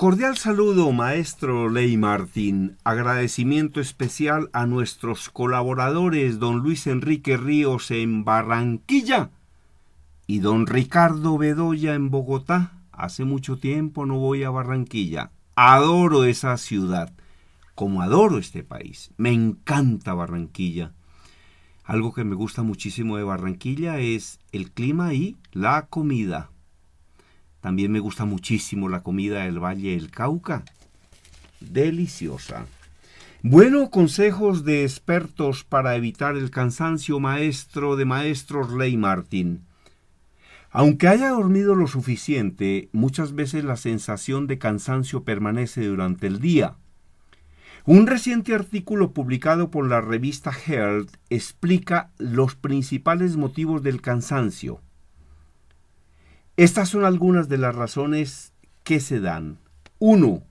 Cordial saludo, maestro Ley Martín. Agradecimiento especial a nuestros colaboradores, don Luis Enrique Ríos en Barranquilla y don Ricardo Bedoya en Bogotá. Hace mucho tiempo no voy a Barranquilla. Adoro esa ciudad, como adoro este país. Me encanta Barranquilla. Algo que me gusta muchísimo de Barranquilla es el clima y la comida. También me gusta muchísimo la comida del Valle del Cauca. Deliciosa. Bueno, consejos de expertos para evitar el cansancio maestro de maestros Ley Martin. Aunque haya dormido lo suficiente, muchas veces la sensación de cansancio permanece durante el día. Un reciente artículo publicado por la revista Health explica los principales motivos del cansancio. Estas son algunas de las razones que se dan. Uno,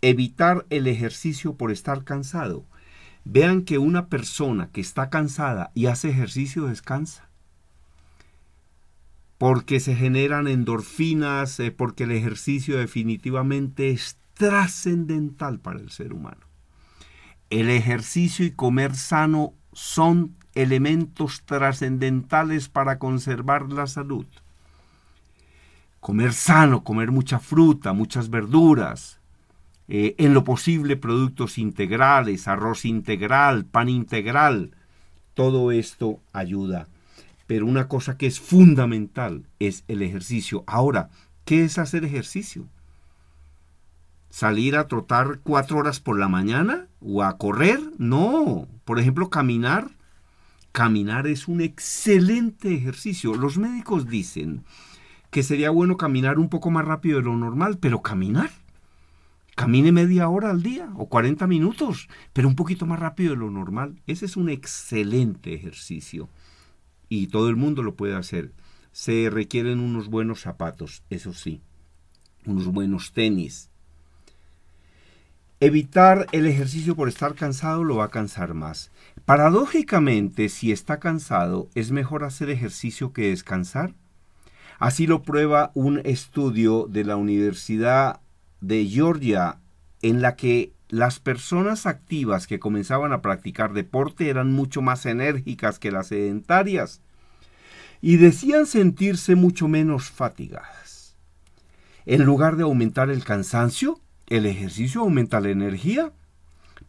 evitar el ejercicio por estar cansado. Vean que una persona que está cansada y hace ejercicio descansa. Porque se generan endorfinas, eh, porque el ejercicio definitivamente es trascendental para el ser humano. El ejercicio y comer sano son elementos trascendentales para conservar la salud comer sano, comer mucha fruta, muchas verduras, eh, en lo posible productos integrales, arroz integral, pan integral, todo esto ayuda. Pero una cosa que es fundamental es el ejercicio. Ahora, ¿qué es hacer ejercicio? ¿Salir a trotar cuatro horas por la mañana? ¿O a correr? No. Por ejemplo, caminar. Caminar es un excelente ejercicio. Los médicos dicen que sería bueno caminar un poco más rápido de lo normal, pero caminar. Camine media hora al día o 40 minutos, pero un poquito más rápido de lo normal. Ese es un excelente ejercicio y todo el mundo lo puede hacer. Se requieren unos buenos zapatos, eso sí, unos buenos tenis. Evitar el ejercicio por estar cansado lo va a cansar más. Paradójicamente, si está cansado, es mejor hacer ejercicio que descansar Así lo prueba un estudio de la Universidad de Georgia en la que las personas activas que comenzaban a practicar deporte eran mucho más enérgicas que las sedentarias y decían sentirse mucho menos fatigadas. En lugar de aumentar el cansancio, el ejercicio aumenta la energía.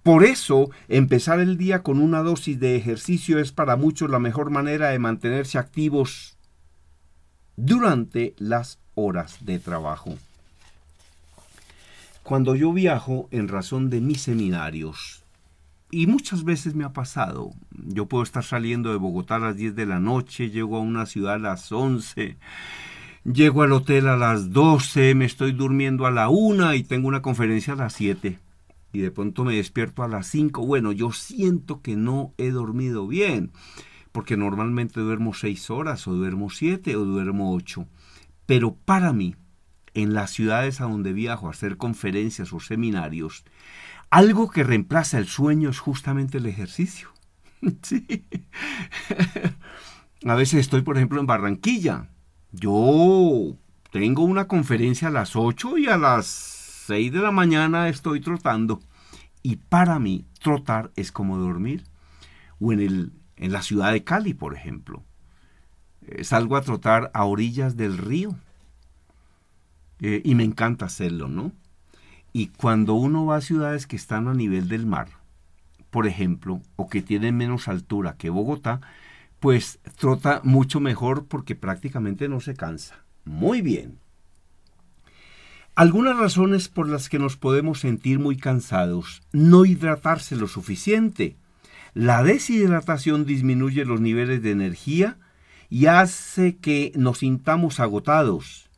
Por eso, empezar el día con una dosis de ejercicio es para muchos la mejor manera de mantenerse activos durante las horas de trabajo. Cuando yo viajo en razón de mis seminarios, y muchas veces me ha pasado, yo puedo estar saliendo de Bogotá a las 10 de la noche, llego a una ciudad a las 11, llego al hotel a las 12, me estoy durmiendo a la 1 y tengo una conferencia a las 7 y de pronto me despierto a las 5, bueno, yo siento que no he dormido bien porque normalmente duermo seis horas o duermo siete o duermo ocho. Pero para mí, en las ciudades a donde viajo a hacer conferencias o seminarios, algo que reemplaza el sueño es justamente el ejercicio. A veces estoy, por ejemplo, en Barranquilla. Yo tengo una conferencia a las 8 y a las 6 de la mañana estoy trotando. Y para mí, trotar es como dormir. O en el en la ciudad de Cali, por ejemplo. Eh, salgo a trotar a orillas del río. Eh, y me encanta hacerlo, ¿no? Y cuando uno va a ciudades que están a nivel del mar, por ejemplo, o que tienen menos altura que Bogotá, pues trota mucho mejor porque prácticamente no se cansa. Muy bien. Algunas razones por las que nos podemos sentir muy cansados. No hidratarse lo suficiente. La deshidratación disminuye los niveles de energía y hace que nos sintamos agotados.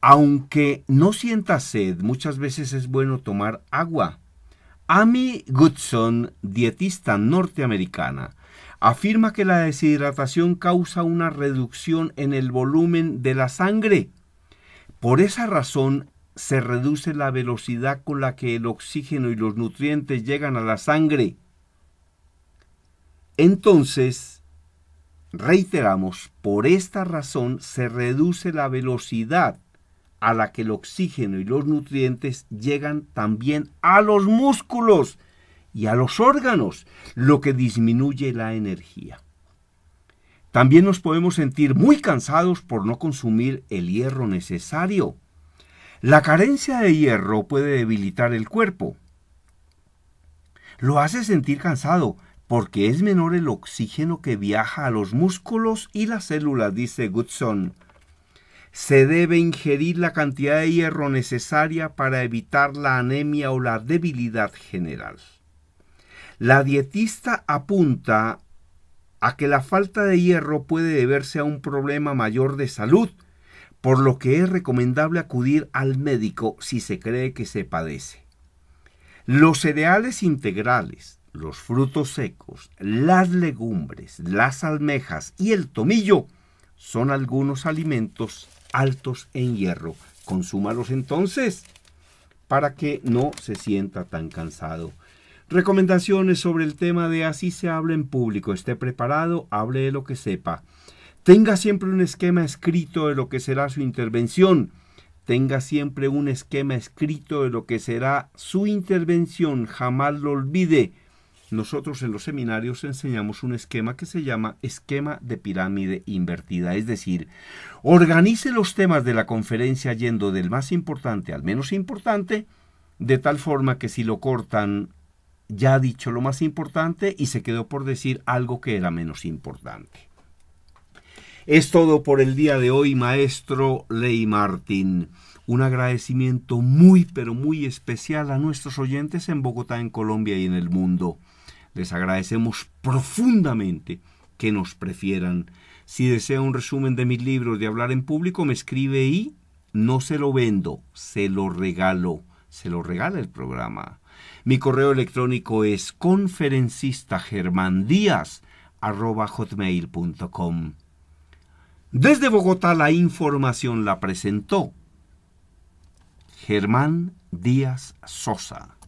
Aunque no sienta sed, muchas veces es bueno tomar agua. Amy Goodson, dietista norteamericana, afirma que la deshidratación causa una reducción en el volumen de la sangre. Por esa razón se reduce la velocidad con la que el oxígeno y los nutrientes llegan a la sangre. Entonces, reiteramos, por esta razón se reduce la velocidad a la que el oxígeno y los nutrientes llegan también a los músculos y a los órganos, lo que disminuye la energía. También nos podemos sentir muy cansados por no consumir el hierro necesario. La carencia de hierro puede debilitar el cuerpo. Lo hace sentir cansado, porque es menor el oxígeno que viaja a los músculos y las células, dice Goodson. Se debe ingerir la cantidad de hierro necesaria para evitar la anemia o la debilidad general. La dietista apunta a que la falta de hierro puede deberse a un problema mayor de salud, por lo que es recomendable acudir al médico si se cree que se padece. Los cereales integrales, los frutos secos, las legumbres, las almejas y el tomillo son algunos alimentos altos en hierro. Consúmalos entonces para que no se sienta tan cansado. Recomendaciones sobre el tema de así se habla en público. Esté preparado, hable de lo que sepa. Tenga siempre un esquema escrito de lo que será su intervención. Tenga siempre un esquema escrito de lo que será su intervención. Jamás lo olvide nosotros en los seminarios enseñamos un esquema que se llama esquema de pirámide invertida, es decir, organice los temas de la conferencia yendo del más importante al menos importante, de tal forma que si lo cortan ya ha dicho lo más importante y se quedó por decir algo que era menos importante. Es todo por el día de hoy, maestro Ley Martín. Un agradecimiento muy, pero muy especial a nuestros oyentes en Bogotá, en Colombia y en el mundo. Les agradecemos profundamente que nos prefieran. Si desea un resumen de mis libros de hablar en público, me escribe y no se lo vendo, se lo regalo. Se lo regala el programa. Mi correo electrónico es conferencistagermandías.com. Desde Bogotá la información la presentó Germán Díaz Sosa.